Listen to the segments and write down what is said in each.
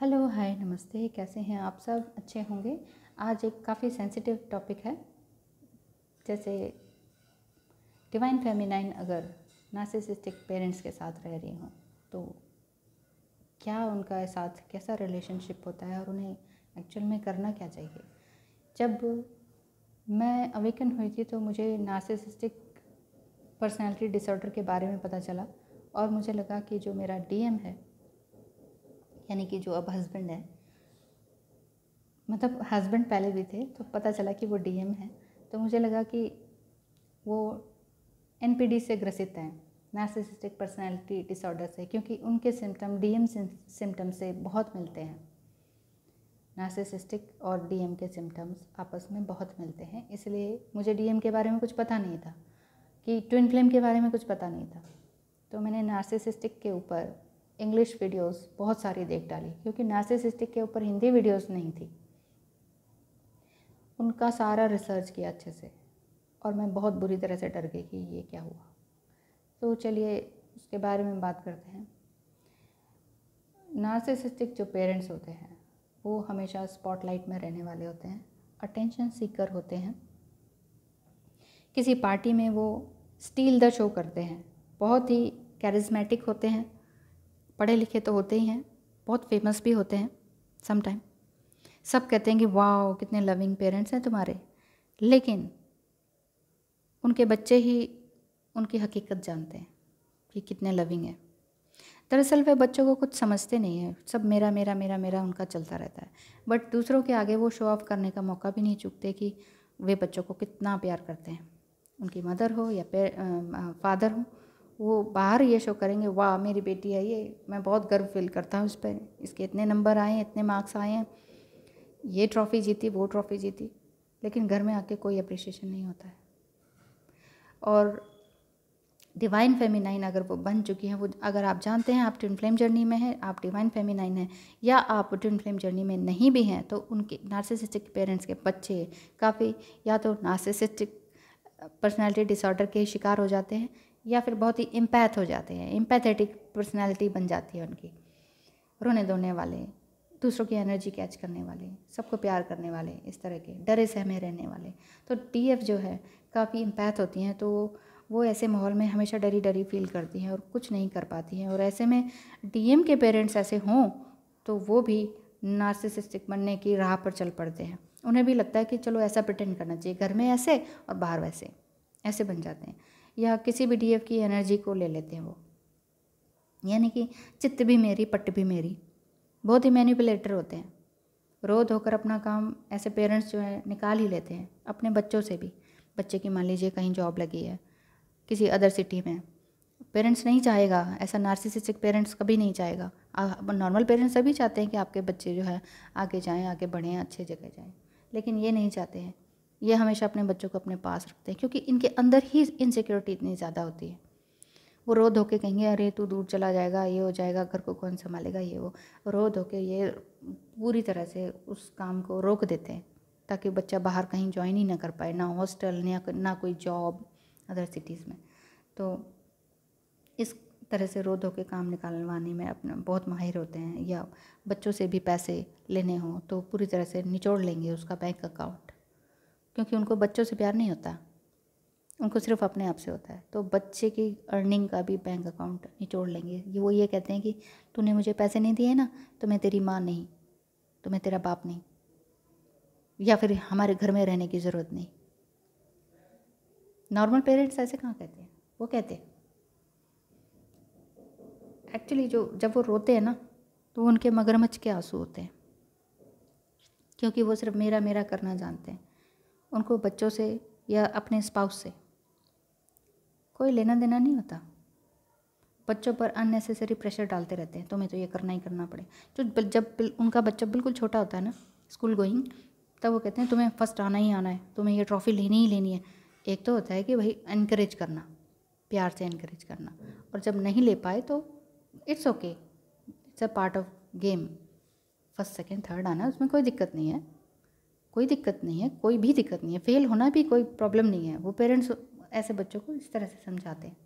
Hello hi नमस्ते कैसे हैं आप सब अच्छे होंगे आज एक काफ़ी सेंसिटिव टॉपिक है जैसे डिवाइन फेमिनाइन अगर नासिसिस्टिक पेरेंट्स के साथ रह रही हूँ तो क्या उनका साथ कैसा रिलेशनशिप होता है और उन्हें एक्चुअल में करना क्या चाहिए जब मैं अवेकन हुई थी तो मुझे नासिसिस्टिक पर्सनैलिटी डिसऑर्डर के बारे में पता चला और मुझे लगा कि जो मेरा डीएम है यानी कि जो अब हस्बैंड है मतलब हस्बैंड पहले भी थे तो पता चला कि वो डीएम है तो मुझे लगा कि वो एनपीडी से ग्रसित हैं नार्सिसिस्टिक पर्सनैलिटी डिसऑर्डर से क्योंकि उनके सिम्टम डीएम सिम्टम से बहुत मिलते हैं नार्सिसिस्टिक और डीएम के सिम्टम्स आपस में बहुत मिलते हैं इसलिए मुझे डीएम के बारे में कुछ पता नहीं था कि ट्विन फ्लेम के बारे में कुछ पता नहीं था तो मैंने नार्सिसिस्टिक के ऊपर इंग्लिश वीडियोस बहुत सारी देख डाली क्योंकि नार्सिसिस्टिक के ऊपर हिंदी वीडियोस नहीं थी उनका सारा रिसर्च किया अच्छे से और मैं बहुत बुरी तरह से डर गई कि ये क्या हुआ तो चलिए उसके बारे में बात करते हैं नार्सिसिस्टिक जो पेरेंट्स होते हैं वो हमेशा स्पॉटलाइट में रहने वाले होते हैं अटेंशन सीकर होते हैं किसी पार्टी में वो स्टील द शो करते हैं बहुत ही कैरिज्मेटिक होते हैं पढ़े लिखे तो होते ही हैं बहुत फेमस भी होते हैं समटाइम सब कहते हैं कि वाह कितने लविंग पेरेंट्स हैं तुम्हारे लेकिन उनके बच्चे ही उनकी हकीकत जानते हैं कि कितने लविंग हैं दरअसल वे बच्चों को कुछ समझते नहीं है सब मेरा मेरा मेरा मेरा उनका चलता रहता है बट दूसरों के आगे वो शो ऑफ करने का मौका भी नहीं चूकते कि वे बच्चों को कितना प्यार करते हैं उनकी मदर हो या फादर हो वो बाहर ये शो करेंगे वाह मेरी बेटी है ये मैं बहुत गर्व फील करता हूँ उस पर इसके इतने नंबर आए हैं इतने मार्क्स आए हैं ये ट्रॉफ़ी जीती वो ट्रॉफ़ी जीती लेकिन घर में आके कोई अप्रिशिएशन नहीं होता है और डिवाइन फेमिनाइन अगर वो बन चुकी हैं वो अगर आप जानते हैं आप ट्विन फ्लेम जर्नी में हैं आप डिवाइन फेमिनाइन हैं या आप ट्विन फ्लेम जर्नी में नहीं भी हैं तो उनके नार्सिसिस्टिक पेरेंट्स के बच्चे काफ़ी या तो नार्सिसिस्टिक पर्सनैलिटी डिसऑर्डर के शिकार हो जाते हैं या फिर बहुत ही इम्पैथ हो जाते हैं इम्पैथेटिक पर्सनैलिटी बन जाती है उनकी रोने धोने वाले दूसरों की एनर्जी कैच करने वाले सबको प्यार करने वाले इस तरह के डरे सहमे रहने वाले तो एफ जो है काफ़ी इम्पैथ होती हैं तो वो ऐसे माहौल में हमेशा डरी डरी फील करती हैं और कुछ नहीं कर पाती हैं और ऐसे में एम के पेरेंट्स ऐसे हों तो वो भी नार्सिसिस्टिक बनने की राह पर चल पड़ते हैं उन्हें भी लगता है कि चलो ऐसा प्रटेंड करना चाहिए घर में ऐसे और बाहर वैसे ऐसे बन जाते हैं या किसी भी डीएफ की एनर्जी को ले लेते हैं वो यानी कि चित्त भी मेरी पट्ट भी मेरी बहुत ही मैनिपुलेटर होते हैं रो धोकर अपना काम ऐसे पेरेंट्स जो है निकाल ही लेते हैं अपने बच्चों से भी बच्चे की मान लीजिए कहीं जॉब लगी है किसी अदर सिटी में पेरेंट्स नहीं चाहेगा ऐसा नार्सिसिस्टिक पेरेंट्स कभी नहीं चाहेगा नॉर्मल पेरेंट्स सभी चाहते हैं कि आपके बच्चे जो है आगे जाएं आगे बढ़ें अच्छे जगह जाएं लेकिन ये नहीं चाहते हैं ये हमेशा अपने बच्चों को अपने पास रखते हैं क्योंकि इनके अंदर ही इनसिक्योरिटी इतनी ज़्यादा होती है वो रो धो के कहेंगे अरे तू दूर चला जाएगा ये हो जाएगा घर को कौन संभालेगा ये वो रो धो के ये पूरी तरह से उस काम को रोक देते हैं ताकि बच्चा बाहर कहीं ज्वाइन ही ना कर पाए ना हॉस्टल ना ना कोई जॉब अदर सिटीज़ में तो इस तरह से रो धो के काम निकालवाने में अपने बहुत माहिर होते हैं या बच्चों से भी पैसे लेने हों तो पूरी तरह से निचोड़ लेंगे उसका बैंक अकाउंट क्योंकि उनको बच्चों से प्यार नहीं होता उनको सिर्फ अपने आप से होता है तो बच्चे की अर्निंग का भी बैंक अकाउंट निचोड़ लेंगे ये वो ये कहते हैं कि तूने मुझे पैसे नहीं दिए ना तो मैं तेरी माँ नहीं तो मैं तेरा बाप नहीं या फिर हमारे घर में रहने की ज़रूरत नहीं नॉर्मल पेरेंट्स ऐसे कहाँ कहते हैं वो कहते हैं एक्चुअली जो जब वो रोते हैं ना तो उनके मगरमच्छ के आंसू होते हैं क्योंकि वो सिर्फ मेरा मेरा करना जानते हैं उनको बच्चों से या अपने स्पाउस से कोई लेना देना नहीं होता बच्चों पर अननेसेसरी प्रेशर डालते रहते हैं तुम्हें तो ये करना ही करना पड़े जो जब उनका बच्चा बिल्कुल छोटा होता है ना स्कूल गोइंग तब वो कहते हैं तुम्हें फर्स्ट आना ही आना है तुम्हें ये ट्रॉफ़ी लेनी ही लेनी है एक तो होता है कि भाई इनक्रेज करना प्यार से इनक्रेज करना और जब नहीं ले पाए तो it's okay it's a part of game first second third आना उसमें कोई दिक्कत नहीं है कोई दिक्कत नहीं है कोई भी दिक्कत नहीं है फेल होना भी कोई प्रॉब्लम नहीं है वो पेरेंट्स ऐसे बच्चों को इस तरह से समझाते हैं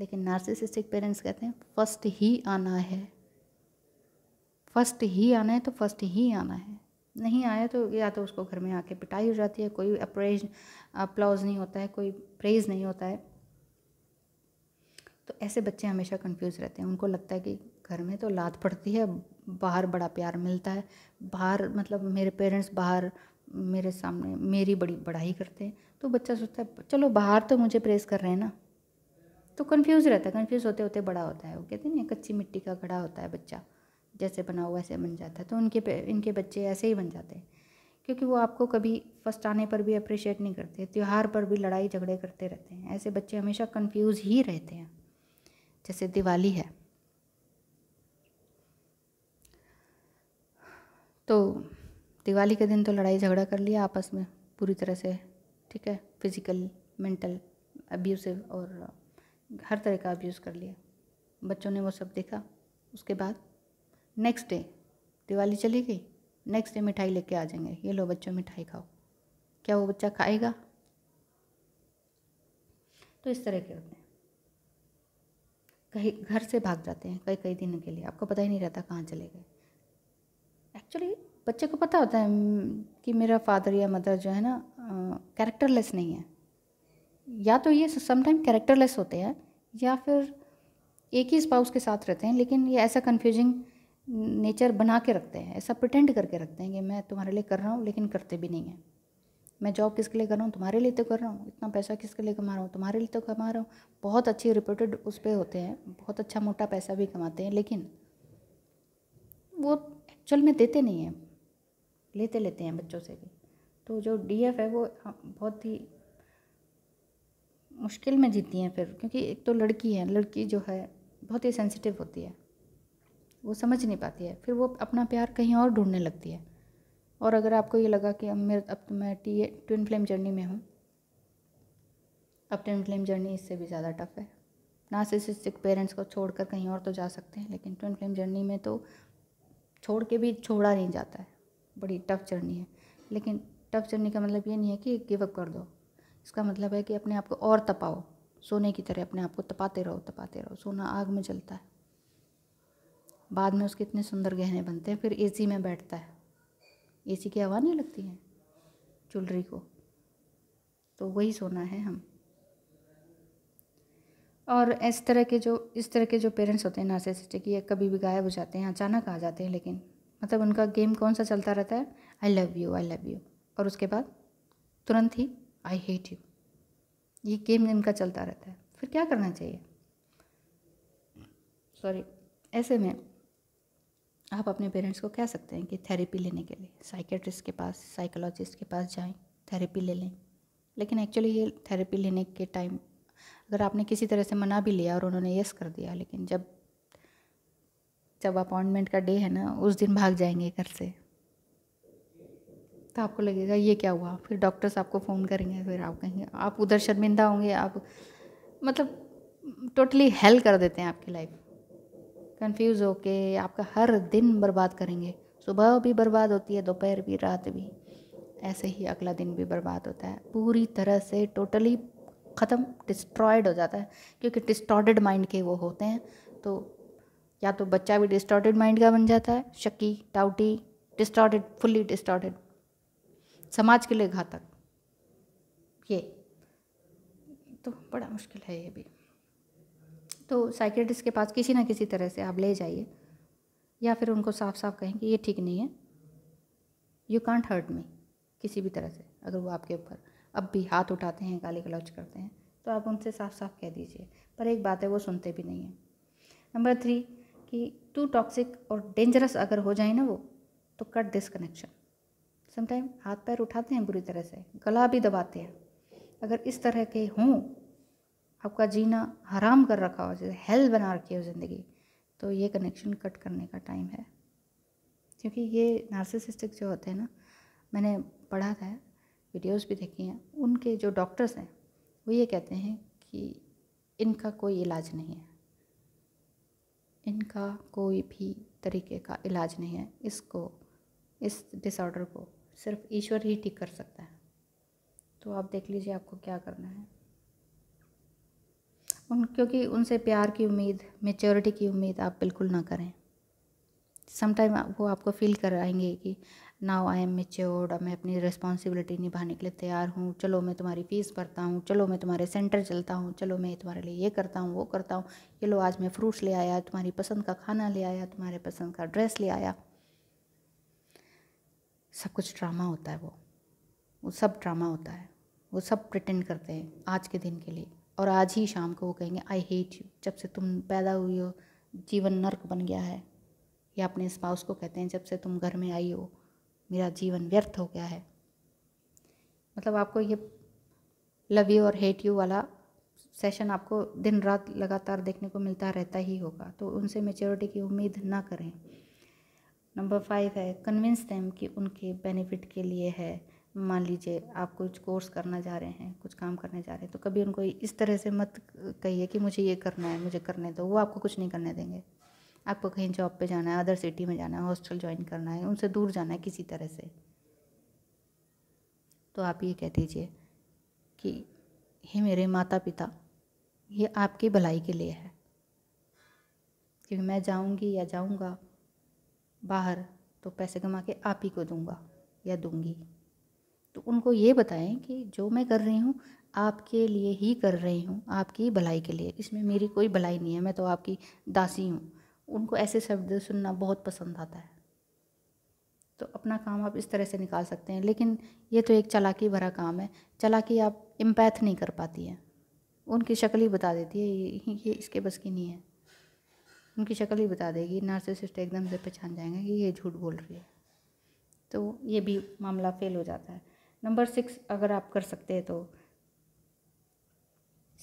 लेकिन नार्सिसिस्टिक पेरेंट्स कहते हैं फर्स्ट ही आना है फर्स्ट ही आना है तो फर्स्ट ही आना है नहीं आया तो या तो उसको घर में आके पिटाई हो जाती है कोई अप्रेज अप्लाउज नहीं होता है कोई प्रेज नहीं होता है तो ऐसे बच्चे हमेशा कंफ्यूज रहते हैं उनको लगता है कि घर में तो लात पड़ती है बाहर बड़ा प्यार मिलता है बाहर मतलब मेरे पेरेंट्स बाहर मेरे सामने मेरी बड़ी बड़ाई करते हैं तो बच्चा सोचता है चलो बाहर तो मुझे प्रेस कर रहे हैं ना तो कंफ्यूज रहता है कंफ्यूज होते होते बड़ा होता है वो कहते हैं कच्ची मिट्टी का घड़ा होता है बच्चा जैसे बना हुआ ऐसे बन जाता है तो उनके इनके बच्चे ऐसे ही बन जाते हैं क्योंकि वो आपको कभी फर्स्ट आने पर भी अप्रिशिएट नहीं करते त्यौहार पर भी लड़ाई झगड़े करते रहते हैं ऐसे बच्चे हमेशा कंफ्यूज ही रहते हैं जैसे दिवाली है तो दिवाली के दिन तो लड़ाई झगड़ा कर लिया आपस में पूरी तरह से ठीक है फिज़िकल मेंटल अब्यूसिव और हर तरह का अब्यूज़ कर लिया बच्चों ने वो सब देखा उसके बाद नेक्स्ट डे दिवाली चली गई नेक्स्ट डे मिठाई लेके आ जाएंगे ये लो बच्चों मिठाई खाओ क्या वो बच्चा खाएगा तो इस तरह के होते हैं कहीं घर से भाग जाते हैं कई कई दिनों के लिए आपको पता ही नहीं रहता कहाँ चले गए एक्चुअली बच्चे को पता होता है कि मेरा फादर या मदर जो है ना कैरेक्टरलेस नहीं है या तो ये समटाइम कैरेक्टरलेस होते हैं या फिर एक ही स्पाउस के साथ रहते हैं लेकिन ये ऐसा कन्फ्यूजिंग नेचर बना के रखते हैं ऐसा प्रटेंड करके रखते हैं कि मैं तुम्हारे लिए कर रहा हूँ लेकिन करते भी नहीं हैं मैं जॉब किसके लिए कर रहा हूँ तुम्हारे लिए तो कर रहा हूँ इतना पैसा किसके लिए कमा रहा हूँ तुम्हारे लिए तो कमा रहा हूँ बहुत अच्छी रिपोर्टेड उस पर होते हैं बहुत अच्छा मोटा पैसा भी कमाते हैं लेकिन वो एक्चुअल में देते नहीं हैं लेते लेते हैं बच्चों से भी तो जो डी एफ है वो हाँ, बहुत ही मुश्किल में जीती हैं फिर क्योंकि एक तो लड़की है लड़की जो है बहुत ही सेंसिटिव होती है वो समझ नहीं पाती है फिर वो अपना प्यार कहीं और ढूंढने लगती है और अगर आपको ये लगा कि अब मेरे अब तो मैं टी ट्विन फ्लेम जर्नी में हूँ अब ट्विन फ्लेम जर्नी इससे भी ज़्यादा टफ है ना सिर्फ पेरेंट्स को छोड़कर कहीं और तो जा सकते हैं लेकिन ट्विन फ्लेम जर्नी में तो छोड़ के भी छोड़ा नहीं जाता है बड़ी टफ जर्नी है लेकिन टफ जर्नी का मतलब ये नहीं है कि गिव अप कर दो इसका मतलब है कि अपने आप को और तपाओ सोने की तरह अपने आप को तपाते रहो तपाते रहो सोना आग में जलता है बाद में उसके इतने सुंदर गहने बनते हैं फिर ए में बैठता है ए की हवा नहीं लगती है चुलरी को तो वही सोना है हम और इस तरह के जो इस तरह के जो पेरेंट्स होते हैं नार्सिसिस्टिक ये कभी भी गायब हो जाते हैं अचानक आ जाते हैं लेकिन मतलब उनका गेम कौन सा चलता रहता है I love you I love you और उसके बाद तुरंत ही आई हेट यू ये गेम इनका चलता रहता है फिर क्या करना चाहिए सॉरी ऐसे में आप अपने पेरेंट्स को कह सकते हैं कि थेरेपी लेने के लिए साइकेट्रिस्ट के पास साइकोलॉजिस्ट के पास जाएं थेरेपी ले लें लेकिन एक्चुअली ये थेरेपी लेने के टाइम अगर आपने किसी तरह से मना भी लिया और उन्होंने यस कर दिया लेकिन जब जब अपॉइंटमेंट का डे है ना उस दिन भाग जाएंगे घर से तो आपको लगेगा ये क्या हुआ फिर डॉक्टर्स आपको फ़ोन करेंगे फिर आप कहेंगे आप उधर शर्मिंदा होंगे आप मतलब टोटली हेल कर देते हैं आपकी लाइफ कंफ्यूज होके आपका हर दिन बर्बाद करेंगे सुबह भी बर्बाद होती है दोपहर भी रात भी ऐसे ही अगला दिन भी बर्बाद होता है पूरी तरह से टोटली ख़त्म डिस्ट्रॉयड हो जाता है क्योंकि डिस्टॉर्डेड माइंड के वो होते हैं तो या तो बच्चा भी डिस्टॉर्टेड माइंड का बन जाता है शकी डाउटी डिस्टॉर्टेड फुल्ली डिस्टॉर्टेड समाज के लिए घातक ये तो बड़ा मुश्किल है ये भी तो साइकेट्रिस्ट के पास किसी ना किसी तरह से आप ले जाइए या फिर उनको साफ साफ कहें कि ये ठीक नहीं है यू कॉन्ट हर्ट मी किसी भी तरह से अगर वो आपके ऊपर अब भी हाथ उठाते हैं गाली गलौज करते हैं तो आप उनसे साफ साफ कह दीजिए पर एक बात है वो सुनते भी नहीं हैं नंबर थ्री कि टू टॉक्सिक और डेंजरस अगर हो जाए ना वो तो कट दिस कनेक्शन समटाइम हाथ पैर उठाते हैं बुरी तरह से गला भी दबाते हैं अगर इस तरह के हों आपका जीना हराम कर रखा हो जैसे हेल बना रखी हो ज़िंदगी तो ये कनेक्शन कट करने का टाइम है क्योंकि ये नार्सिसिस्टिक जो होते हैं ना मैंने पढ़ा था वीडियोस भी देखी हैं उनके जो डॉक्टर्स हैं वो ये कहते हैं कि इनका कोई इलाज नहीं है इनका कोई भी तरीके का इलाज नहीं है इसको इस डिसऑर्डर को सिर्फ ईश्वर ही ठीक कर सकता है तो आप देख लीजिए आपको क्या करना है उन क्योंकि उनसे प्यार की उम्मीद मेच्योरिटी की उम्मीद आप बिल्कुल ना करें समटाइम वो आपको फील कराएंगे कि नाव आई एम मेच्योर्ड अब मैं अपनी रिस्पॉन्सिबिलिटी निभाने के लिए तैयार हूँ चलो मैं तुम्हारी फ़ीस भरता हूँ चलो मैं तुम्हारे सेंटर चलता हूँ चलो मैं तुम्हारे लिए ये करता हूँ वो करता हूँ ये लो आज मैं फ्रूट्स ले आया तुम्हारी पसंद का खाना ले आया तुम्हारे पसंद का ड्रेस ले आया सब कुछ ड्रामा होता है वो वो सब ड्रामा होता है वो सब प्रटेंड करते हैं आज के दिन के लिए और आज ही शाम को वो कहेंगे आई हेट यू जब से तुम पैदा हुई हो जीवन नर्क बन गया है या अपने स्पाउस को कहते हैं जब से तुम घर में आई हो मेरा जीवन व्यर्थ हो गया है मतलब आपको ये लव यू और हेट यू वाला सेशन आपको दिन रात लगातार देखने को मिलता रहता ही होगा तो उनसे मेच्योरिटी की उम्मीद ना करें नंबर फाइव है कन्विंस देम कि उनके बेनिफिट के लिए है मान लीजिए आप कुछ कोर्स करना जा रहे हैं कुछ काम करने जा रहे हैं तो कभी उनको इस तरह से मत कहिए कि मुझे ये करना है मुझे करने दो वो आपको कुछ नहीं करने देंगे आपको कहीं जॉब पे जाना है अदर सिटी में जाना है हॉस्टल ज्वाइन करना है उनसे दूर जाना है किसी तरह से तो आप ये कह दीजिए कि हे मेरे माता पिता ये आपकी भलाई के लिए है क्योंकि मैं जाऊंगी या जाऊंगा बाहर तो पैसे कमा के आप ही को दूंगा या दूंगी तो उनको ये बताएं कि जो मैं कर रही हूँ आपके लिए ही कर रही हूँ आपकी भलाई के लिए इसमें मेरी कोई भलाई नहीं है मैं तो आपकी दासी हूँ उनको ऐसे शब्द सुनना बहुत पसंद आता है तो अपना काम आप इस तरह से निकाल सकते हैं लेकिन ये तो एक चलाकी भरा काम है चलाकी आप इम्पैथ नहीं कर पाती है उनकी शक्ल ही बता देती है ये, ये इसके बस की नहीं है उनकी शक्ल ही बता देगी नार्सिसिस्ट एकदम से पहचान जाएंगे कि ये झूठ बोल रही है तो ये भी मामला फेल हो जाता है नंबर सिक्स अगर आप कर सकते हैं तो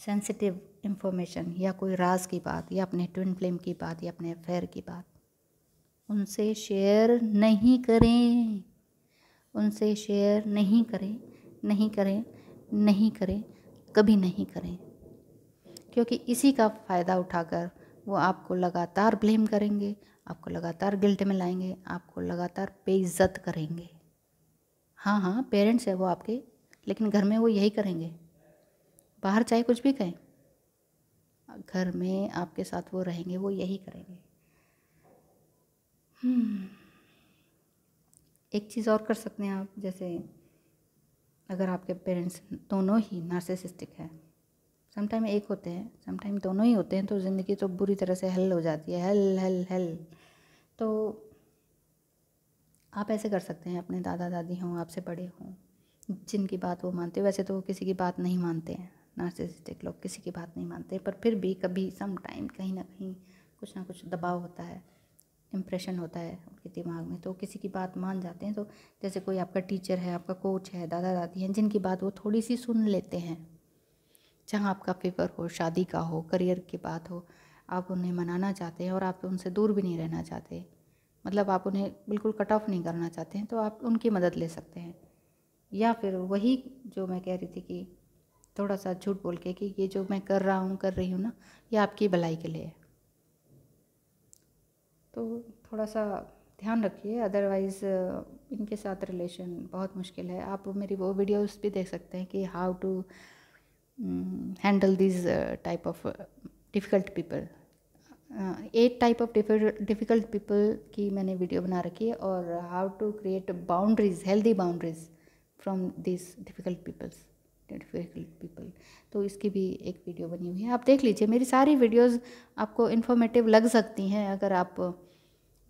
सेंसिटिव इंफॉर्मेशन या कोई राज की बात या अपने ट्विन फ्लेम की बात या अपने अफेयर की बात उनसे शेयर नहीं करें उनसे शेयर नहीं करें नहीं करें नहीं करें कभी नहीं करें क्योंकि इसी का फ़ायदा उठाकर वो आपको लगातार ब्लेम करेंगे आपको लगातार गिल्ट में लाएंगे आपको लगातार बेइज्जत करेंगे हाँ हाँ पेरेंट्स है वो आपके लेकिन घर में वो यही करेंगे बाहर चाहे कुछ भी कहें घर में आपके साथ वो रहेंगे वो यही करेंगे हम्म। एक चीज़ और कर सकते हैं आप जैसे अगर आपके पेरेंट्स दोनों ही नार्सिसिस्टिक हैं समटाइम एक होते हैं समटाइम दोनों ही होते हैं तो ज़िंदगी तो बुरी तरह से हल हो जाती है हल हल हल तो आप ऐसे कर सकते हैं अपने दादा दादी हों आपसे बड़े हों जिनकी बात वो मानते हो वैसे तो वो किसी की बात नहीं मानते हैं नार्सिसिस्टिक लोग किसी की बात नहीं मानते पर फिर भी कभी सम टाइम कहीं ना कहीं कुछ ना कुछ दबाव होता है इम्प्रेशन होता है उनके दिमाग में तो किसी की बात मान जाते हैं तो जैसे कोई आपका टीचर है आपका कोच है दादा दादी हैं जिनकी बात वो थोड़ी सी सुन लेते हैं जहाँ आपका फेवर हो शादी का हो करियर की बात हो आप उन्हें मनाना चाहते हैं और आप उनसे दूर भी नहीं रहना चाहते मतलब आप उन्हें बिल्कुल कट ऑफ नहीं करना चाहते हैं तो आप उनकी मदद ले सकते हैं या फिर वही जो मैं कह रही थी कि थोड़ा सा झूठ बोल के कि ये जो मैं कर रहा हूँ कर रही हूँ ना ये आपकी भलाई के लिए है तो थोड़ा सा ध्यान रखिए अदरवाइज़ इनके साथ रिलेशन बहुत मुश्किल है आप मेरी वो वीडियोस भी देख सकते हैं कि how to handle this type of difficult people at type of difficult people की मैंने वीडियो बना रखी है और how to create boundaries healthy boundaries from this difficult peoples people तो इसकी भी एक वीडियो बनी हुई है आप देख लीजिए मेरी सारी वीडियोज़ आपको इन्फॉर्मेटिव लग सकती हैं अगर आप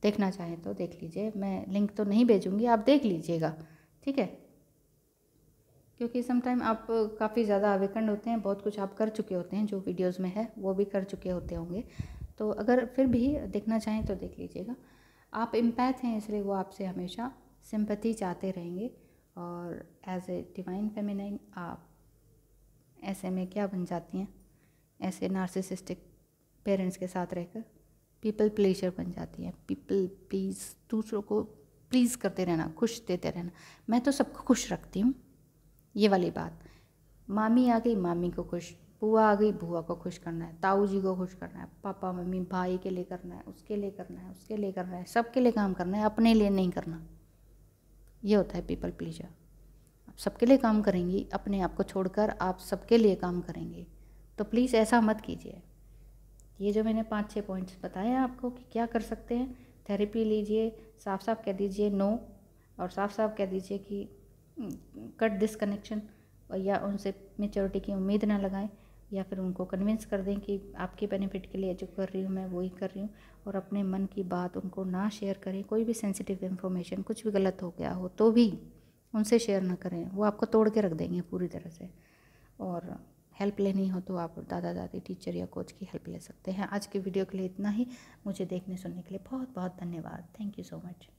देखना चाहें तो देख लीजिए मैं लिंक तो नहीं भेजूँगी आप देख लीजिएगा ठीक है क्योंकि समटाइम आप काफ़ी ज़्यादा अवेकंड होते हैं बहुत कुछ आप कर चुके होते हैं जो वीडियोज़ में है वो भी कर चुके होते होंगे तो अगर फिर भी देखना चाहें तो देख लीजिएगा आप इम्पैथ हैं इसलिए वो आपसे हमेशा सिंपथी चाहते रहेंगे और एज ए डिवाइन फेमिनाइन आप ऐसे में क्या बन जाती हैं ऐसे नार्सिसिस्टिक पेरेंट्स के साथ रहकर पीपल प्लेजर बन जाती हैं पीपल प्लीज़ दूसरों को प्लीज़ करते रहना खुश देते रहना मैं तो सबको खुश रखती हूँ ये वाली बात मामी आ गई मामी को खुश बुआ आ गई बुआ को खुश करना है ताऊ जी को खुश करना है पापा मम्मी भाई के लिए करना है उसके लिए करना है उसके लिए करना है सबके लिए काम करना है अपने लिए नहीं करना ये होता है पीपल प्लीजर आप सबके लिए काम करेंगी अपने आप को छोड़कर आप सबके लिए काम करेंगे तो प्लीज़ ऐसा मत कीजिए ये जो मैंने पाँच छः पॉइंट्स बताए हैं आपको कि क्या कर सकते हैं थेरेपी लीजिए साफ साफ कह दीजिए नो और साफ साफ कह दीजिए कि कट दिस कनेक्शन या उनसे मेचोरिटी की उम्मीद ना लगाएं या फिर उनको कन्विंस कर दें कि आपके बेनिफिट के लिए जो कर रही हूँ मैं वही कर रही हूँ और अपने मन की बात उनको ना शेयर करें कोई भी सेंसिटिव इन्फॉर्मेशन कुछ भी गलत हो गया हो तो भी उनसे शेयर ना करें वो आपको तोड़ के रख देंगे पूरी तरह से और हेल्प लेनी हो तो आप दादा दादी टीचर या कोच की हेल्प ले सकते हैं आज के वीडियो के लिए इतना ही मुझे देखने सुनने के लिए बहुत बहुत धन्यवाद थैंक यू सो मच